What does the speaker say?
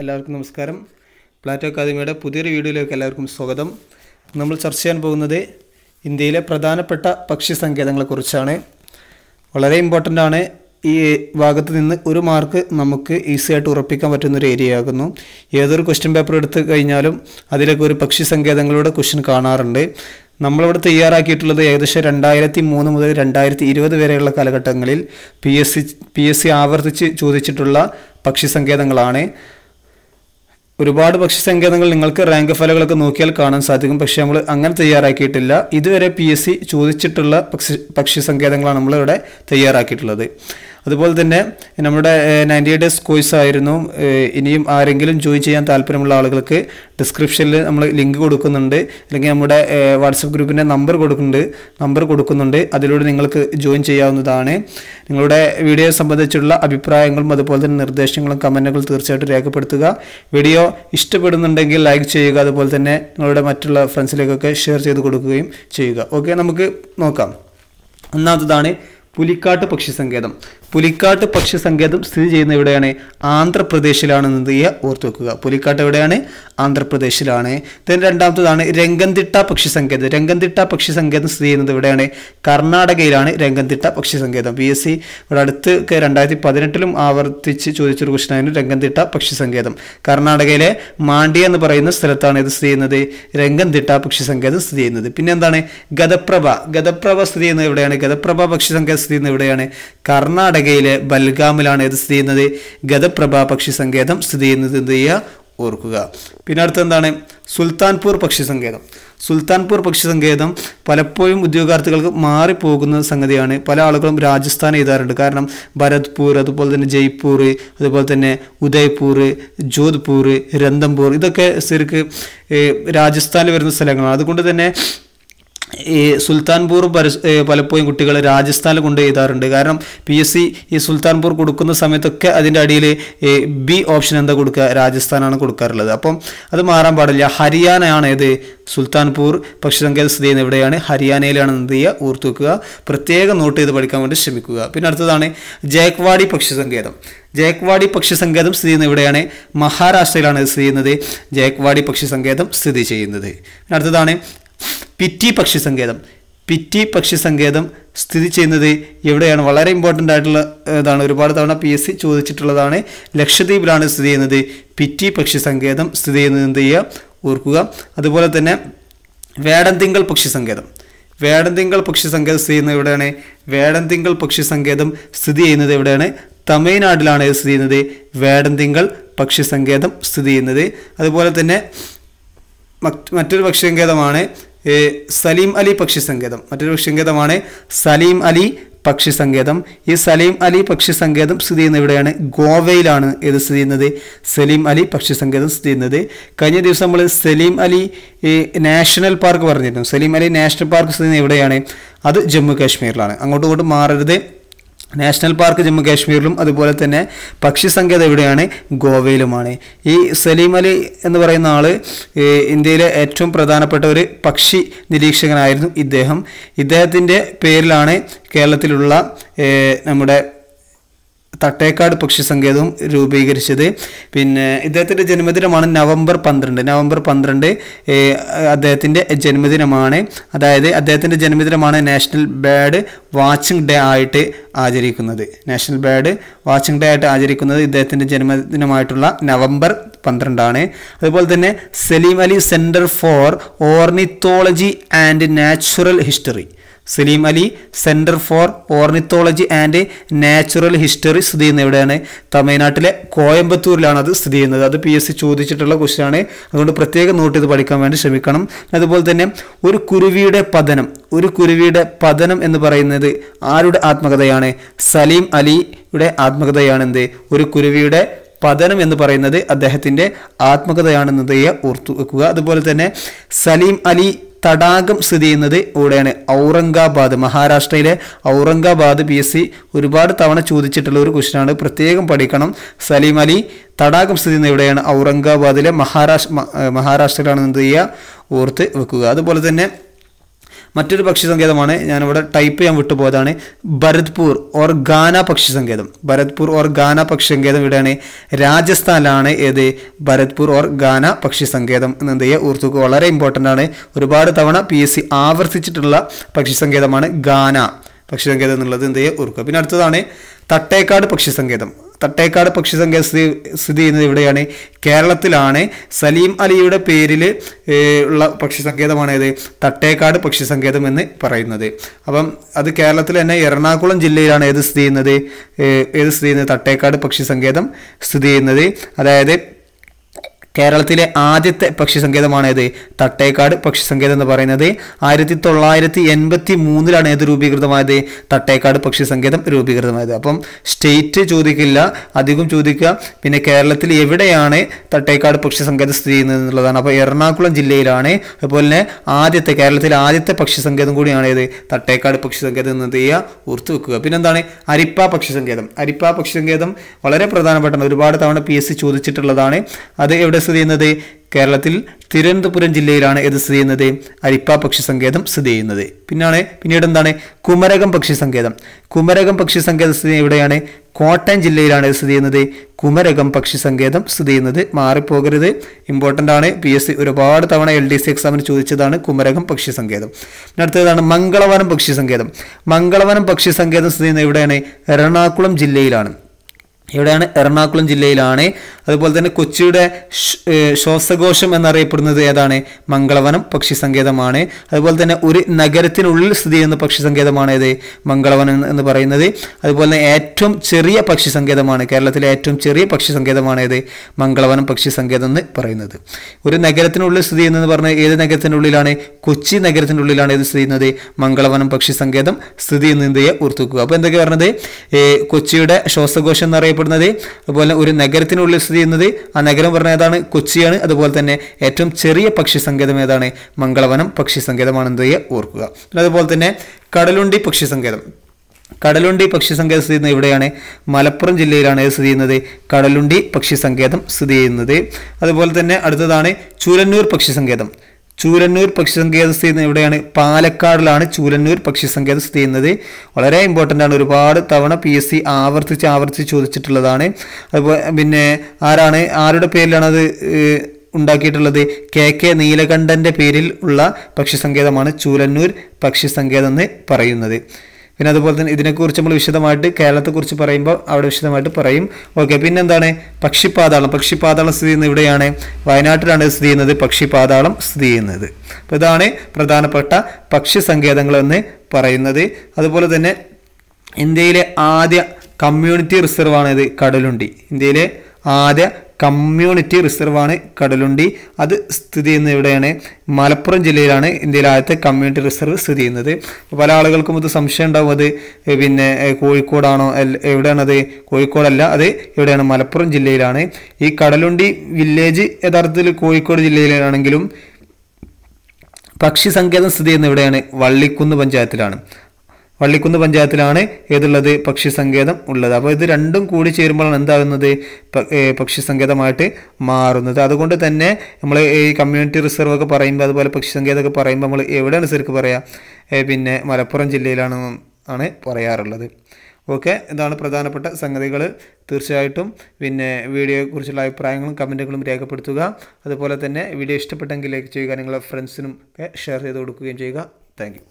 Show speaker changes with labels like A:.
A: എല്ലാവർക്കും നമസ്കാരം പ്ലാറ്റോ അക്കാദമിയുടെ പുതിയൊരു വീഡിയോയിലേക്ക് എല്ലാവർക്കും സ്വാഗതം നമ്മൾ ചർച്ച ചെയ്യാൻ പോകുന്നത് ഇന്ത്യയിലെ പ്രധാനപ്പെട്ട പക്ഷി സങ്കേതങ്ങളെക്കുറിച്ചാണ് വളരെ ഇമ്പോർട്ടൻ്റ് ആണ് ഈ ഭാഗത്ത് നിന്ന് ഒരു മാർക്ക് നമുക്ക് ഈസി ആയിട്ട് ഉറപ്പിക്കാൻ പറ്റുന്ന ഒരു ഏരിയ ആകുന്നു ഏതൊരു ക്വസ്റ്റ്യൻ പേപ്പർ എടുത്തു കഴിഞ്ഞാലും അതിലൊക്കെ ഒരു പക്ഷി സങ്കേതങ്ങളുടെ ക്വസ്റ്റ്യൻ കാണാറുണ്ട് നമ്മളിവിടെ തയ്യാറാക്കിയിട്ടുള്ളത് ഏകദേശം രണ്ടായിരത്തി മൂന്ന് മുതൽ രണ്ടായിരത്തി ഇരുപത് വരെയുള്ള കാലഘട്ടങ്ങളിൽ P S C P S C ആവർത്തിച്ച് ചോദിച്ചിട്ടുള്ള പക്ഷി സങ്കേതങ്ങളാണ് ഒരുപാട് പക്ഷി സങ്കേതങ്ങൾ നിങ്ങൾക്ക് റാങ്ക് ഫലങ്ങളൊക്കെ നോക്കിയാൽ കാണാൻ സാധിക്കും പക്ഷേ നമ്മൾ അങ്ങനെ തയ്യാറാക്കിയിട്ടില്ല ഇതുവരെ പി എസ് സി ചോദിച്ചിട്ടുള്ള പക്ഷി സങ്കേതങ്ങളാണ് നമ്മളിവിടെ തയ്യാറാക്കിയിട്ടുള്ളത് അതുപോലെ തന്നെ നമ്മുടെ നയൻറ്റി എയ്റ്റ് ഡേയ്സ് കോഴ്സ് ആയിരുന്നു ഇനിയും ആരെങ്കിലും ജോയിൻ ചെയ്യാൻ താല്പര്യമുള്ള ആളുകൾക്ക് ഡിസ്ക്രിപ്ഷനിൽ നമ്മൾ ലിങ്ക് കൊടുക്കുന്നുണ്ട് അല്ലെങ്കിൽ നമ്മുടെ വാട്സപ്പ് ഗ്രൂപ്പിൻ്റെ നമ്പർ കൊടുക്കുന്നുണ്ട് നമ്പർ കൊടുക്കുന്നുണ്ട് അതിലൂടെ നിങ്ങൾക്ക് ജോയിൻ ചെയ്യാവുന്നതാണ് നിങ്ങളുടെ വീഡിയോയെ സംബന്ധിച്ചുള്ള അഭിപ്രായങ്ങളും അതുപോലെ തന്നെ നിർദ്ദേശങ്ങളും കമൻറ്റുകളും തീർച്ചയായിട്ടും രേഖപ്പെടുത്തുക വീഡിയോ ഇഷ്ടപ്പെടുന്നുണ്ടെങ്കിൽ ലൈക്ക് ചെയ്യുക അതുപോലെ തന്നെ നിങ്ങളുടെ മറ്റുള്ള ഫ്രണ്ട്സിലേക്കൊക്കെ ഷെയർ ചെയ്ത് കൊടുക്കുകയും ചെയ്യുക ഓക്കെ നമുക്ക് നോക്കാം ഒന്നാമതാണ് പുലിക്കാട്ട് പക്ഷി സങ്കേതം പുലിക്കാട്ട് പക്ഷി സങ്കേതം സ്ഥിതി ചെയ്യുന്ന എവിടെയാണ് ആന്ധ്രാപ്രദേശിലാണെന്നത് ഓർത്തു വെക്കുക പുലിക്കാട്ട് എവിടെയാണ് ആന്ധ്രാപ്രദേശിലാണ് ദെൻ രണ്ടാമത്തതാണ് രംഗംതിട്ട പക്ഷി സങ്കേതം രംഗംതിട്ട പക്ഷി സങ്കേതം സ്ഥിതി ചെയ്യുന്നത് എവിടെയാണ് കർണാടകയിലാണ് രംഗംതിട്ട പക്ഷി സങ്കേതം പി എസ് സി ഇവിടെ അടുത്ത് രണ്ടായിരത്തി പതിനെട്ടിലും ആവർത്തിച്ച് ചോദിച്ചൊരു ക്വസ്റ്റനായിരുന്നു രംഗംതിട്ട പക്ഷി സങ്കേതം കർണാടകയിലെ മാണ്ഡ്യ എന്ന് പറയുന്ന സ്ഥലത്താണ് ഇത് സ്ഥിതി ചെയ്യുന്നത് രംഗംതിട്ട പക്ഷി സങ്കേതം സ്ഥിതി ചെയ്യുന്നത് പിന്നെ എന്താണ് ഗതപ്രഭ ഗതപ്രഭ സ്ഥിതി ചെയ്യുന്നത് എവിടെയാണ് ഗതപ്രഭ പക്ഷി സങ്കേതം സ്ഥിതി ചെയ്യുന്നത് എവിടെയാണ് കർണാടക കർണാടകയിലെ ബൽഗാമിലാണ് ഇത് സ്ഥിതി ചെയ്യുന്നത് ഗതപ്രഭ പക്ഷി സങ്കേതം സ്ഥിതി ചെയ്യുന്നത് എന്ത് ചെയ്യുക ഓർക്കുക പിന്നെ അടുത്തെന്താണ് സുൽത്താൻപൂർ പക്ഷി സങ്കേതം സുൽത്താൻപൂർ പക്ഷി സങ്കേതം പലപ്പോഴും ഉദ്യോഗാർത്ഥികൾക്ക് മാറിപ്പോകുന്ന സംഗതിയാണ് പല ആളുകളും രാജസ്ഥാൻ എഴുതാറുണ്ട് കാരണം ഭരത്പൂർ അതുപോലെ തന്നെ ജയ്പൂർ അതുപോലെ തന്നെ ഉദയ്പൂർ ജോധ്പൂർ രന്തംപൂർ ഇതൊക്കെ ശരിക്ക് രാജസ്ഥാനിൽ വരുന്ന സ്ഥലങ്ങളാണ് അതുകൊണ്ട് തന്നെ ഈ സുൽത്താൻപൂർ പലപ്പോഴും കുട്ടികൾ രാജസ്ഥാനിൽ കൊണ്ട് എഴുതാറുണ്ട് കാരണം പി എസ് സി ഈ സുൽത്താൻപൂർ കൊടുക്കുന്ന സമയത്തൊക്കെ അതിൻ്റെ അടിയിൽ ബി ഓപ്ഷൻ എന്താ കൊടുക്കുക രാജസ്ഥാനാണ് കൊടുക്കാറുള്ളത് അപ്പം അത് മാറാൻ പാടില്ല ഹരിയാനയാണ് ഏത് സുൽത്താൻപൂർ പക്ഷിസംഖ്യ സ്ഥിതി ചെയ്യുന്ന എവിടെയാണ് ഹരിയാനയിലാണ് എന്ത് ചെയ്യുക വെക്കുക പ്രത്യേകം നോട്ട് ചെയ്ത് പഠിക്കാൻ വേണ്ടി ശ്രമിക്കുക പിന്നെ അടുത്തതാണ് ജയക്വാടി പക്ഷിസങ്കേതം ജയക്വാടി പക്ഷിസങ്കേതം സ്ഥിതി ചെയ്യുന്ന എവിടെയാണ് മഹാരാഷ്ട്രയിലാണ് സ്ഥിതി ചെയ്യുന്നത് ജയക്വാടി പക്ഷിസങ്കേതം സ്ഥിതി ചെയ്യുന്നത് അടുത്തതാണ് പിറ്റി പക്ഷി സങ്കേതം പിറ്റി പക്ഷി സങ്കേതം സ്ഥിതി ചെയ്യുന്നത് എവിടെയാണ് വളരെ ഇമ്പോർട്ടൻ്റ് ആയിട്ടുള്ള ഇതാണ് ഒരുപാട് തവണ പി എസ് സി ചോദിച്ചിട്ടുള്ളതാണ് ലക്ഷദ്വീപിലാണ് സ്ഥിതി ചെയ്യുന്നത് പിറ്റി പക്ഷി സങ്കേതം സ്ഥിതി ചെയ്യുന്നത് എന്ത് ചെയ്യുക ഓർക്കുക അതുപോലെ തന്നെ വേടന്തിങ്കൽ പക്ഷി സങ്കേതം വേടന്തിങ്കൾ പക്ഷി സങ്കേതം സ്ഥിതി ചെയ്യുന്നത് എവിടെയാണ് വേടന്തിങ്കൽ പക്ഷി സങ്കേതം സ്ഥിതി ചെയ്യുന്നത് എവിടെയാണ് തമിഴ്നാട്ടിലാണ് സ്ഥിതി ചെയ്യുന്നത് വേടന്തിങ്കൽ പക്ഷി സങ്കേതം സ്ഥിതി ചെയ്യുന്നത് അതുപോലെ തന്നെ മറ്റൊരു പക്ഷി സങ്കേതമാണ് സലീം അലി പക്ഷി സങ്കേതം മറ്റൊരു സങ്കേതമാണ് സലീം അലി പക്ഷി സങ്കേതം ഈ സലീം അലി പക്ഷി സങ്കേതം സ്ഥിതി ചെയ്യുന്ന എവിടെയാണ് ഗോവയിലാണ് ഇത് സ്ഥിതി ചെയ്യുന്നത് സലീം അലി പക്ഷി സങ്കേതം സ്ഥിതി ചെയ്യുന്നത് കഴിഞ്ഞ ദിവസം നമ്മൾ സലീം അലി നാഷണൽ പാർക്ക് പറഞ്ഞിരുന്നു സലീം അലി നാഷണൽ പാർക്ക് സ്ഥിതി ചെയ്യുന്നത് എവിടെയാണ് അത് ജമ്മു കാശ്മീരിലാണ് അങ്ങോട്ടും ഇങ്ങോട്ടും മാറരുത് നാഷണൽ പാർക്ക് ജമ്മു കാശ്മീരിലും അതുപോലെ തന്നെ പക്ഷി സങ്കേതം എവിടെയാണ് ഗോവയിലുമാണ് ഈ സലീം അലി എന്ന് പറയുന്ന ആൾ ഇന്ത്യയിലെ ഏറ്റവും പ്രധാനപ്പെട്ട ഒരു പക്ഷി നിരീക്ഷകനായിരുന്നു ഇദ്ദേഹം ഇദ്ദേഹത്തിൻ്റെ പേരിലാണ് കേരളത്തിലുള്ള നമ്മുടെ തട്ടേക്കാട് പക്ഷി സങ്കേതവും രൂപീകരിച്ചത് പിന്നെ ഇദ്ദേഹത്തിൻ്റെ ജന്മദിനമാണ് നവംബർ പന്ത്രണ്ട് നവംബർ പന്ത്രണ്ട് അദ്ദേഹത്തിൻ്റെ ജന്മദിനമാണ് അതായത് അദ്ദേഹത്തിൻ്റെ ജന്മദിനമാണ് നാഷണൽ ബേഡ് വാച്ചിങ് ഡേ ആയിട്ട് ആചരിക്കുന്നത് നാഷണൽ ബേഡ് വാച്ചിങ് ഡേ ആയിട്ട് ആചരിക്കുന്നത് ഇദ്ദേഹത്തിൻ്റെ ജന്മദിനമായിട്ടുള്ള നവംബർ പന്ത്രണ്ടാണ് അതുപോലെ തന്നെ Salim Ali centre for ornithology and natural history Salim Ali centre for ornithology and natural history സ്ഥിതി ചെയ്യുന്നത് എവിടെയാണ് തമിഴ്നാട്ടിലെ കോയമ്പത്തൂരിലാണ് അത് സ്ഥിതി ചെയ്യുന്നത് അത് പി എസ് സി ചോദിച്ചിട്ടുള്ള ക്വസ്റ്റ്യനാണ് അതുകൊണ്ട് പ്രത്യേകം നോട്ട് ചെയ്ത് പഠിക്കാൻ വേണ്ടി ശ്രമിക്കണം അതുപോലെ തന്നെ ഒരു കുരുവിയുടെ പതനം ഒരു കുരുവിയുടെ പതനം എന്ന് പറയുന്നത് ആരുടെ ആത്മകഥയാണ് സലീം അലിയുടെ ആത്മകഥയാണ് എന്ത് ഒരു കുരുവിയുടെ പതനം എന്ന് പറയുന്നത് അദ്ദേഹത്തിൻ്റെ ആത്മകഥയാണെന്നതയെ ഓർത്തു വെക്കുക അതുപോലെ തന്നെ സലീം അലി തടാകം സ്ഥിതി ചെയ്യുന്നത് ഇവിടെയാണ് ഔറംഗാബാദ് മഹാരാഷ്ട്രയിലെ ഔറംഗാബാദ് പി എസ് സി ഒരുപാട് തവണ ചോദിച്ചിട്ടുള്ള ഒരു ക്വസ്റ്റനാണ് പ്രത്യേകം പഠിക്കണം സലീം അലി തടാകം സ്ഥിതി ചെയ്യുന്നത് ഇവിടെയാണ് ഔറംഗാബാദിലെ മഹാരാഷ്ട്ര മഹാരാഷ്ട്രയിലാണ് ചെയ്യുക ഓർത്ത് വെക്കുക അതുപോലെ തന്നെ മറ്റൊരു പക്ഷി സങ്കേതമാണ് ഞാനിവിടെ ടൈപ്പ് ചെയ്യാൻ വിട്ടുപോയതാണ് ഭരത്പൂർ ഓർ ഗാന പക്ഷി സങ്കേതം ഭരത്പൂർ ഓർ ഗാന പക്ഷി സങ്കേതം ഇവിടെയാണ് രാജസ്ഥാനിലാണ് ഏത് ഭരത്പൂർ ഓർ ഗാന പക്ഷി സങ്കേതം എന്ത് ചെയ്യുക ഓർത്തുക്ക് വളരെ ഇമ്പോർട്ടൻ്റ് ആണ് ഒരുപാട് തവണ പി എസ് സി ആവർത്തിച്ചിട്ടുള്ള പക്ഷി സങ്കേതമാണ് ഗാന പക്ഷി സങ്കേതം എന്നുള്ളത് എന്ത് ചെയ്യുക ഓർക്കുക പിന്നെ അടുത്തതാണ് തട്ടേക്കാട് പക്ഷി സങ്കേതം തട്ടേക്കാട് പക്ഷിസംഖ്യ സ്ഥിതി സ്ഥിതി ചെയ്യുന്നത് ഇവിടെയാണ് കേരളത്തിലാണ് സലീം അലിയുടെ പേരിൽ ഉള്ള പക്ഷി പക്ഷിസങ്കേതമാണേത് തട്ടേക്കാട് പക്ഷി സങ്കേതം എന്ന് പറയുന്നത് അപ്പം അത് കേരളത്തിൽ തന്നെ എറണാകുളം ജില്ലയിലാണ് ഏത് സ്ഥിതി ചെയ്യുന്നത് ഏത് സ്ഥിതി ചെയ്യുന്നത് തട്ടേക്കാട് പക്ഷി സങ്കേതം സ്ഥിതി ചെയ്യുന്നത് അതായത് കേരളത്തിലെ ആദ്യത്തെ പക്ഷി സങ്കേതമാണ് ഏത് തട്ടേക്കാട് പക്ഷി സങ്കേതം എന്ന് പറയുന്നത് ആയിരത്തി തൊള്ളായിരത്തി എൺപത്തി മൂന്നിലാണ് ഏത് രൂപീകൃതമായത് തട്ടേക്കാട് പക്ഷി സങ്കേതം രൂപീകൃതമായത് അപ്പം സ്റ്റേറ്റ് ചോദിക്കില്ല അധികം ചോദിക്കുക പിന്നെ കേരളത്തിൽ എവിടെയാണ് തട്ടേക്കാട് പക്ഷി സങ്കേതം സ്ഥിതി ചെയ്യുന്നത് എന്നുള്ളതാണ് അപ്പോൾ എറണാകുളം ജില്ലയിലാണ് അതുപോലെ തന്നെ ആദ്യത്തെ കേരളത്തിലെ ആദ്യത്തെ പക്ഷി സങ്കേതം കൂടിയാണ് ഏത് തട്ടേക്കാട് പക്ഷി സങ്കേതം എന്ന് ചെയ്യുക ഓർത്ത് വെക്കുക പിന്നെന്താണ് അരിപ്പ പക്ഷി സങ്കേതം അരിപ്പ പക്ഷി സങ്കേതം വളരെ പ്രധാനപ്പെട്ട ഒരുപാട് തവണ പി എസ് സി ചോദിച്ചിട്ടുള്ളതാണ് അത് എവിടെ സ്ഥിതി ചെയ്യുന്നത് കേരളത്തിൽ തിരുവനന്തപുരം ജില്ലയിലാണ് ഇത് സ്ഥിതി ചെയ്യുന്നത് അരിപ്പ പക്ഷി സങ്കേതം സ്ഥിതി ചെയ്യുന്നത് പിന്നാണ് പിന്നീട് എന്താണ് കുമരകം പക്ഷി സങ്കേതം കുമരകം പക്ഷി സങ്കേതം സ്ഥിതി എവിടെയാണ് കോട്ടയം ജില്ലയിലാണ് ഇത് സ്ഥിതി ചെയ്യുന്നത് കുമരകം പക്ഷി സങ്കേതം സ്ഥിതി ചെയ്യുന്നത് മാറിപ്പോകരുത് ഇമ്പോർട്ടൻ്റ് ആണ് പി എസ് സി ഒരുപാട് തവണ എൽ ഡി സി എക്സാമിന് ചോദിച്ചതാണ് കുമരകം പക്ഷി സങ്കേതം പിന്നെ അടുത്തതാണ് മംഗളവനം പക്ഷി സങ്കേതം മംഗളവനം പക്ഷി സങ്കേതം സ്ഥിതി ചെയ്യുന്നത് എവിടെയാണ് എറണാകുളം ജില്ലയിലാണ് ഇവിടെയാണ് എറണാകുളം ജില്ലയിലാണ് അതുപോലെ തന്നെ കൊച്ചിയുടെ ശ്വാസകോശം എന്നറിയപ്പെടുന്നത് ഏതാണ് മംഗളവനം പക്ഷി സങ്കേതമാണ് അതുപോലെ തന്നെ ഒരു നഗരത്തിനുള്ളിൽ സ്ഥിതി ചെയ്യുന്ന പക്ഷി സങ്കേതമാണ് ഏത് മംഗളവനം എന്ന് പറയുന്നത് അതുപോലെ തന്നെ ഏറ്റവും ചെറിയ പക്ഷി സങ്കേതമാണ് കേരളത്തിലെ ഏറ്റവും ചെറിയ പക്ഷി സങ്കേതമാണ് ഏത് മംഗളവനം പക്ഷി സങ്കേതം എന്ന് പറയുന്നത് ഒരു നഗരത്തിനുള്ളിൽ സ്ഥിതി ചെയ്യുന്നതെന്ന് പറഞ്ഞാൽ ഏത് നഗരത്തിനുള്ളിലാണ് കൊച്ചി നഗരത്തിനുള്ളിലാണ് ഏത് സ്ഥിതി ചെയ്യുന്നത് മംഗളവനം പക്ഷി സങ്കേതം സ്ഥിതി ചെയ്യുന്നതിയെ ഓർത്തുക്കുക അപ്പോൾ എന്തൊക്കെ പറഞ്ഞത് കൊച്ചിയുടെ ശ്വാസകോശം എന്നറിയപ്പെടുന്നത് അറിയപ്പെടുന്നത് അതുപോലെ ഒരു നഗരത്തിനുള്ളിൽ സ്ഥിതി ചെയ്യുന്നത് ആ നഗരം പറഞ്ഞ ഏതാണ് കൊച്ചിയാണ് അതുപോലെ തന്നെ ഏറ്റവും ചെറിയ പക്ഷി സങ്കേതം ഏതാണ് മംഗളവനം പക്ഷി സങ്കേതമാണെന്ന് ഓർക്കുക പിന്നെ അതുപോലെ തന്നെ കടലുണ്ടി പക്ഷി സങ്കേതം കടലുണ്ടി പക്ഷി സങ്കേതം സ്ഥിതി ചെയ്യുന്നത് എവിടെയാണ് മലപ്പുറം ജില്ലയിലാണ് സ്ഥിതി ചെയ്യുന്നത് കടലുണ്ടി പക്ഷി സങ്കേതം സ്ഥിതി ചെയ്യുന്നത് അതുപോലെ തന്നെ അടുത്തതാണ് ചുരന്നൂർ പക്ഷി സങ്കേതം ചൂരന്നൂർ സങ്കേതം സ്ഥിതി ചെയ്യുന്നത് എവിടെയാണ് പാലക്കാടിലാണ് ചൂരന്നൂർ സങ്കേതം സ്ഥിതി ചെയ്യുന്നത് വളരെ ഇമ്പോർട്ടൻ്റ് ആണ് ഒരുപാട് തവണ പി എസ് സി ആവർത്തിച്ച് ആവർത്തിച്ച് ചോദിച്ചിട്ടുള്ളതാണ് അതുപോലെ പിന്നെ ആരാണ് ആരുടെ പേരിലാണത് ഉണ്ടാക്കിയിട്ടുള്ളത് കെ കെ നീലകണ്ഠൻ്റെ പേരിൽ ഉള്ള സങ്കേതമാണ് ചൂരന്നൂർ സങ്കേതം എന്ന് പറയുന്നത് പിന്നെ അതുപോലെ തന്നെ ഇതിനെക്കുറിച്ച് നമ്മൾ വിശദമായിട്ട് കേരളത്തെക്കുറിച്ച് പറയുമ്പോൾ അവിടെ വിശദമായിട്ട് പറയും ഓക്കെ പിന്നെ എന്താണ് പക്ഷിപാതാളം പക്ഷിപാതാളം സ്ഥിതി ചെയ്യുന്നത് ഇവിടെയാണ് വയനാട്ടിലാണ് സ്ഥിതി ചെയ്യുന്നത് പക്ഷിപാതാളം സ്ഥിതി ചെയ്യുന്നത് അപ്പോൾ ഇതാണ് പ്രധാനപ്പെട്ട പക്ഷി സങ്കേതങ്ങളെന്ന് പറയുന്നത് അതുപോലെ തന്നെ ഇന്ത്യയിലെ ആദ്യ കമ്മ്യൂണിറ്റി റിസർവാണിത് കടലുണ്ടി ഇന്ത്യയിലെ ആദ്യ കമ്മ്യൂണിറ്റി റിസർവാണ് കടലുണ്ടി അത് സ്ഥിതി ചെയ്യുന്നത് എവിടെയാണ് മലപ്പുറം ജില്ലയിലാണ് ഇന്ത്യയിലെ ആദ്യത്തെ കമ്മ്യൂണിറ്റി റിസർവ് സ്ഥിതി ചെയ്യുന്നത് പല ആളുകൾക്കും ഇത് സംശയം ഉണ്ടാവും അത് പിന്നെ കോഴിക്കോടാണോ എവിടെയാണത് കോഴിക്കോടല്ല അത് എവിടെയാണ് മലപ്പുറം ജില്ലയിലാണ് ഈ കടലുണ്ടി വില്ലേജ് യഥാർത്ഥത്തിൽ കോഴിക്കോട് ജില്ലയിലാണെങ്കിലും പക്ഷി സങ്കേതം സ്ഥിതി ചെയ്യുന്ന എവിടെയാണ് വള്ളിക്കുന്ന് പഞ്ചായത്തിലാണ് വള്ളിക്കുന്ന് പഞ്ചായത്തിലാണ് ഏതുള്ളത് പക്ഷി സങ്കേതം ഉള്ളത് അപ്പോൾ ഇത് രണ്ടും കൂടി ചേരുമ്പോഴാണ് എന്താകുന്നത് പക്ഷി സങ്കേതമായിട്ട് മാറുന്നത് അതുകൊണ്ട് തന്നെ നമ്മൾ ഈ കമ്മ്യൂണിറ്റി റിസർവ് ഒക്കെ പറയുമ്പോൾ അതുപോലെ പക്ഷി സങ്കേതമൊക്കെ പറയുമ്പോൾ നമ്മൾ എവിടെയാണ് ശരിക്കും പറയുക പിന്നെ മലപ്പുറം ജില്ലയിലാണ് ആണ് പറയാറുള്ളത് ഓക്കെ ഇതാണ് പ്രധാനപ്പെട്ട സംഗതികൾ തീർച്ചയായിട്ടും പിന്നെ വീഡിയോയെക്കുറിച്ചുള്ള അഭിപ്രായങ്ങളും കമൻറ്റുകളും രേഖപ്പെടുത്തുക അതുപോലെ തന്നെ വീഡിയോ ഇഷ്ടപ്പെട്ടെങ്കിൽ ലൈക്ക് ചെയ്യുക നിങ്ങളുടെ ഫ്രണ്ട്സിനും ഒക്കെ ഷെയർ ചെയ്ത് കൊടുക്കുകയും ചെയ്യുക താങ്ക്